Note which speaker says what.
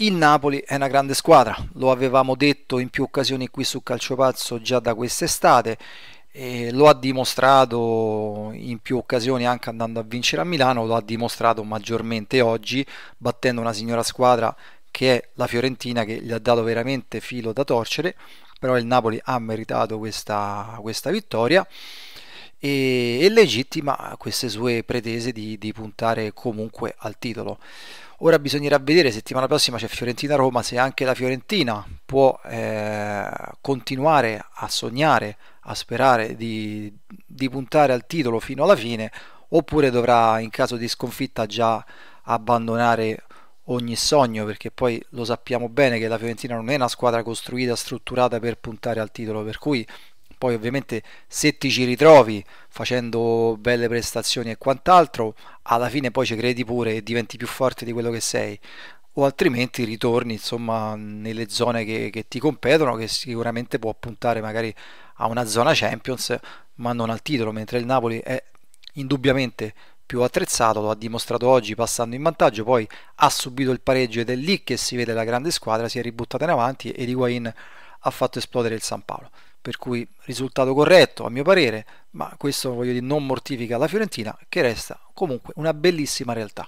Speaker 1: Il Napoli è una grande squadra, lo avevamo detto in più occasioni qui su Calciopazzo già da quest'estate, lo ha dimostrato in più occasioni anche andando a vincere a Milano, lo ha dimostrato maggiormente oggi battendo una signora squadra che è la Fiorentina che gli ha dato veramente filo da torcere, però il Napoli ha meritato questa, questa vittoria e, e legittima queste sue pretese di, di puntare comunque al titolo. Ora bisognerà vedere, settimana prossima c'è Fiorentina-Roma, se anche la Fiorentina può eh, continuare a sognare, a sperare di, di, puntare al titolo fino alla fine, oppure dovrà in caso di sconfitta già abbandonare ogni sogno, perché poi lo sappiamo bene che la Fiorentina non è una squadra costruita, strutturata per puntare al titolo, per cui poi ovviamente se ti ci ritrovi facendo belle prestazioni e quant'altro, alla fine poi ci credi pure e diventi più forte di quello che sei. O altrimenti ritorni insomma nelle zone che, che ti competono, che sicuramente può puntare magari a una zona Champions, ma non al titolo, mentre il Napoli è indubbiamente più attrezzato, lo ha dimostrato oggi passando in vantaggio, poi ha subito il pareggio ed è lì che si vede la grande squadra, si è ributtata in avanti ed Higuain ha fatto esplodere il San Paolo. Per cui risultato corretto a mio parere, ma questo voglio dire non mortifica la Fiorentina che resta comunque una bellissima realtà.